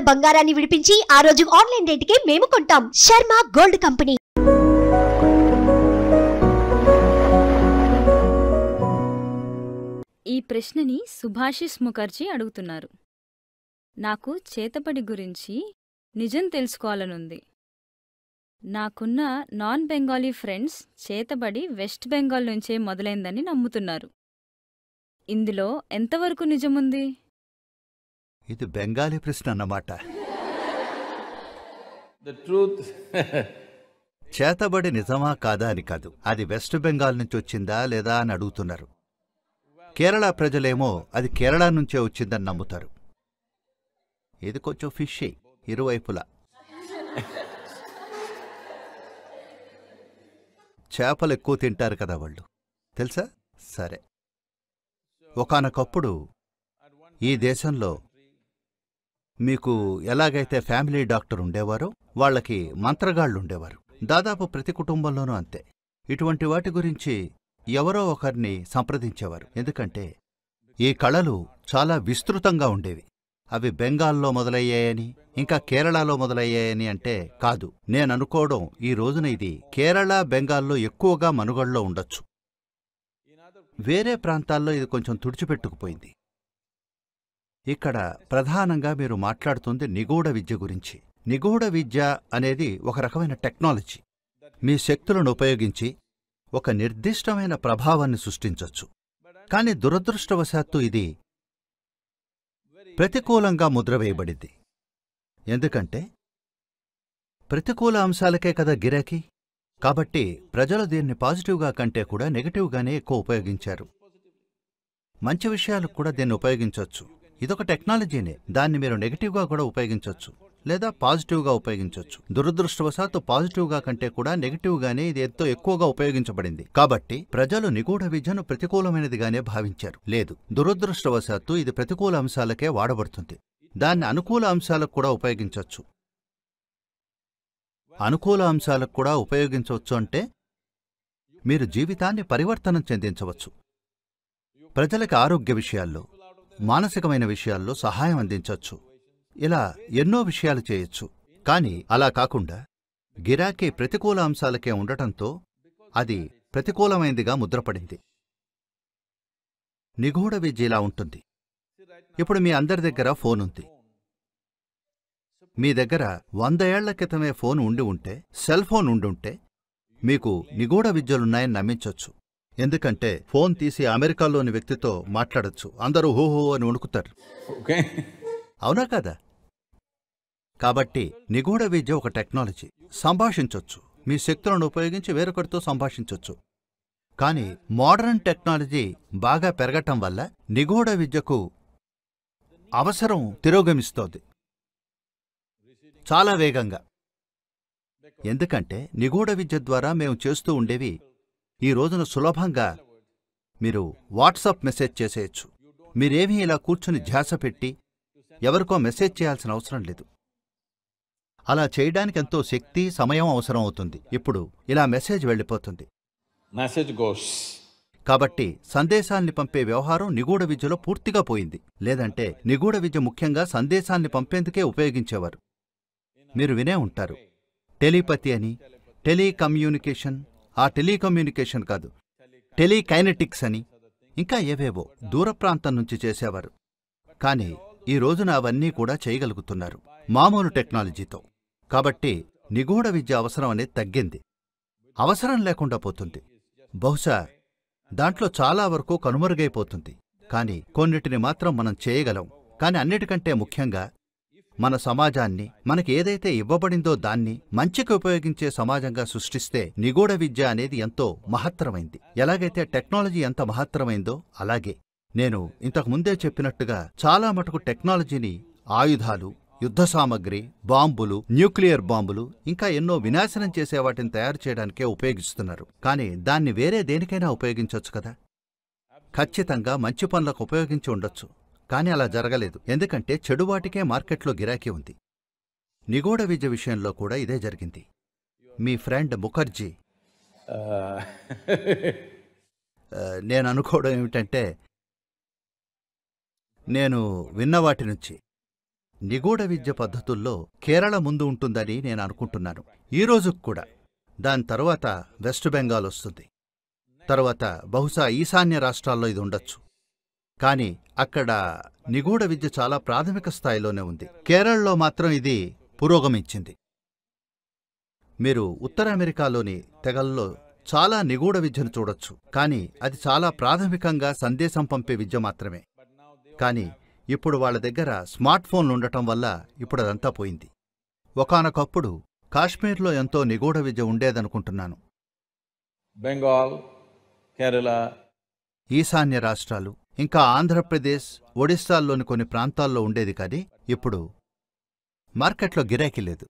ఉన్న బంగారాన్ని విడిపించి ఆ రోజు ఆన్లైన్ రేటుకే మేము కొంటాం శర్మ గోల్డ్ కంపెనీ ఈ ప్రశ్నని సుభాషిష్ ముఖర్జీ అడుగుతున్నారు నాకు చేతపడి గురించి నిజం తెలుసుకోవాలనుంది నాకున్న నాన్ బెంగాలీ ఫ్రెండ్స్ చేతబడి వెస్ట్ బెంగాల్ నుంచే మొదలైందని నమ్ముతున్నారు ఇందులో ఎంతవరకు నిజముంది ఇది బెంగాలీ ప్రశ్న అన్నమాట చేతబడి నిజమా కాదా అని కాదు అది వెస్ట్ బెంగాల్ నుంచి వచ్చిందా లేదా అని అడుగుతున్నారు కేరళ ప్రజలేమో అది కేరళ నుంచే వచ్చిందని నమ్ముతారు ఇది కొంచెం ఫిష్ ఇరువైపులా చేపలు ఎక్కువ తింటారు కదా వాళ్ళు తెలుసా సరే ఒకనకప్పుడు ఈ దేశంలో మీకు ఎలాగైతే ఫ్యామిలీ డాక్టర్ ఉండేవారో వాళ్ళకి మంత్రగాళ్ళుండేవారు దాదాపు ప్రతి కుటుంబంలోనూ అంతే ఇటువంటి వాటి గురించి ఎవరో ఒకరిని సంప్రదించేవారు ఎందుకంటే ఈ కళలు చాలా విస్తృతంగా ఉండేవి అవి బెంగాల్లో మొదలయ్యాయని ఇంకా కేరళలో మొదలయ్యాయని అంటే కాదు నేననుకోవడం ఈ రోజున ఇది కేరళ బెంగాల్లో ఎక్కువగా మనుగడలో ఉండొచ్చు వేరే ప్రాంతాల్లో ఇది కొంచెం తుడిచిపెట్టుకుపోయింది ఇక్కడ ప్రధానంగా మీరు మాట్లాడుతుంది నిగూఢ విద్య గురించి నిగూఢ విద్య అనేది ఒక రకమైన టెక్నాలజీ మీ శక్తులను ఉపయోగించి ఒక నిర్దిష్టమైన ప్రభావాన్ని సృష్టించవచ్చు కానీ దురదృష్టవశాత్తు ఇది ప్రతికూలంగా ముద్రవేయబడింది ఎందుకంటే ప్రతికూల అంశాలకే కదా గిరాకీ కాబట్టి ప్రజలు దీన్ని పాజిటివ్గా కంటే కూడా నెగిటివ్గానే ఎక్కువ ఉపయోగించారు మంచి విషయాలకు కూడా దీన్ని ఉపయోగించవచ్చు ఇదొక టెక్నాలజీనే దాన్ని మీరు నెగిటివ్గా కూడా ఉపయోగించవచ్చు లేదా పాజిటివ్గా ఉపయోగించవచ్చు దురదృష్టవశాత్తు పాజిటివ్గా కంటే కూడా నెగిటివ్గానే ఇది ఎంతో ఎక్కువగా ఉపయోగించబడింది కాబట్టి ప్రజలు నిగూఢ విద్యను ప్రతికూలమైనదిగానే భావించారు లేదు దురదృష్టవశాత్తు ఇది ప్రతికూల అంశాలకే వాడబడుతుంది దాన్ని అనుకూల అంశాలకు కూడా ఉపయోగించవచ్చు అనుకూల అంశాలకు కూడా ఉపయోగించవచ్చు అంటే మీరు జీవితాన్ని పరివర్తనం చెందించవచ్చు ప్రజలకు ఆరోగ్య విషయాల్లో మానసికమైన విషయాల్లో సహాయం అందించవచ్చు ఇలా ఎన్నో విషయాలు చేయొచ్చు కాని అలా కాకుండా గిరాకీ ప్రతికూల అంశాలకే ఉండటంతో అది ప్రతికూలమైందిగా ముద్రపడింది నిగూఢ విద్యలా ఉంటుంది ఇప్పుడు మీ అందరి దగ్గర ఫోనుంది మీ దగ్గర వంద ఏళ్ల క్రితమే ఫోన్ ఉండి ఉంటే సెల్ ఫోన్ ఉండుంటే మీకు నిగూఢ విద్యలున్నాయని నమ్మించొచ్చు ఎందుకంటే ఫోన్ తీసి అమెరికాలోని వ్యక్తితో మాట్లాడచ్చు అందరూ హోహో అని వణుకుతారు అవునా కాదా కాబట్టి నిగూఢ విద్య ఒక టెక్నాలజీ సంభాషించవచ్చు మీ శక్తులను ఉపయోగించి వేరొకరితో సంభాషించవచ్చు కానీ మోడర్న్ టెక్నాలజీ బాగా పెరగటం వల్ల నిగూఢ విద్యకు అవసరం తిరోగమిస్తోంది చాలా వేగంగా ఎందుకంటే నిగూఢ విద్య ద్వారా మేము చేస్తూ ఉండేవి ఈ రోజున సులభంగా మీరు వాట్సాప్ మెసేజ్ చేసేయచ్చు మీరేమీ ఇలా కూర్చుని ధ్యాస పెట్టి ఎవరికో మెసేజ్ చేయాల్సిన అవసరం లేదు అలా చేయడానికి ఎంతో శక్తి సమయం అవసరం అవుతుంది ఇప్పుడు ఇలా మెసేజ్ వెళ్ళిపోతుంది మెసేజ్ గోస్ కాబట్టి సందేశాన్ని పంపే వ్యవహారం నిగూఢ విద్యలో పూర్తిగా పోయింది లేదంటే నిగూఢ విద్య ముఖ్యంగా సందేశాన్ని పంపేందుకే ఉపయోగించేవారు మీరు వినే ఉంటారు టెలిపతి అని టెలికమ్యూనికేషన్ ఆ టెలికమ్యూనికేషన్ కాదు టెలికైనెటిక్స్ అని ఇంకా ఏవేవో దూర ప్రాంతం నుంచి చేసేవారు కానీ ఈ రోజున అవన్నీ కూడా చేయగలుగుతున్నారు మామూలు టెక్నాలజీతో కాబట్టి నిగూఢ విద్య అవసరం అనేది తగ్గింది అవసరం లేకుండా పోతుంది బహుశా దాంట్లో చాలా వరకు కనుమరుగైపోతుంది కానీ కొన్నిటిని మాత్రం మనం చేయగలం కాని అన్నిటికంటే ముఖ్యంగా మన సమాజాన్ని మనకేదైతే ఇవ్వబడిందో దాన్ని మంచికి ఉపయోగించే సమాజంగా సృష్టిస్తే నిగూఢ విద్య అనేది ఎంతో మహత్తరమైంది ఎలాగైతే టెక్నాలజీ ఎంత మహత్తరమైందో అలాగే నేను ఇంతకుముందే చెప్పినట్టుగా చాలా మటుకు టెక్నాలజీని ఆయుధాలు యుద్ధ సామగ్రి బాంబులు న్యూక్లియర్ బాంబులు ఇంకా ఎన్నో వినాశనం చేసే వాటిని తయారు చేయడానికే ఉపయోగిస్తున్నారు కానీ దాన్ని వేరే దేనికైనా ఉపయోగించవచ్చు కదా ఖచ్చితంగా మంచి పనులకు ఉపయోగించి ఉండొచ్చు కాని అలా జరగలేదు ఎందుకంటే చెడువాటికే మార్కెట్లో గిరాకీ ఉంది నిగూఢ విద్య విషయంలో కూడా ఇదే జరిగింది మీ ఫ్రెండ్ ముఖర్జీ నేను అనుకోవడం ఏమిటంటే నేను విన్నవాటి నుంచి నిగూఢ విద్య పద్ధతుల్లో కేరళ ముందు ఉంటుందని నేను అనుకుంటున్నాను ఈ రోజుకు కూడా దాని తర్వాత వెస్ట్ బెంగాల్ వస్తుంది తర్వాత బహుశా ఈశాన్య రాష్ట్రాల్లో ఇది ఉండొచ్చు కానీ అక్కడ నిగూఢ విద్య చాలా ప్రాథమిక స్థాయిలోనే ఉంది కేరళలో మాత్రం ఇది పురోగమించింది మీరు ఉత్తర అమెరికాలోని తెగల్లో చాలా నిగూఢ విద్యను చూడొచ్చు కానీ అది చాలా ప్రాథమికంగా సందేశం పంపే విద్య మాత్రమే కానీ ఇప్పుడు వాళ్ళ దగ్గర స్మార్ట్ ఫోన్లు ఉండటం వల్ల ఇప్పుడు అదంతా పోయింది ఒకనొకప్పుడు కాశ్మీర్లో ఎంతో నిగూఢ విద్య ఉండేదనుకుంటున్నాను బెంగాల్ కేరళ ఈశాన్య రాష్ట్రాలు ఇంకా ఆంధ్రప్రదేశ్ ఒడిస్సాల్లోని కొన్ని ప్రాంతాల్లో ఉండేది కానీ ఇప్పుడు మార్కెట్లో గిరాకీ లేదు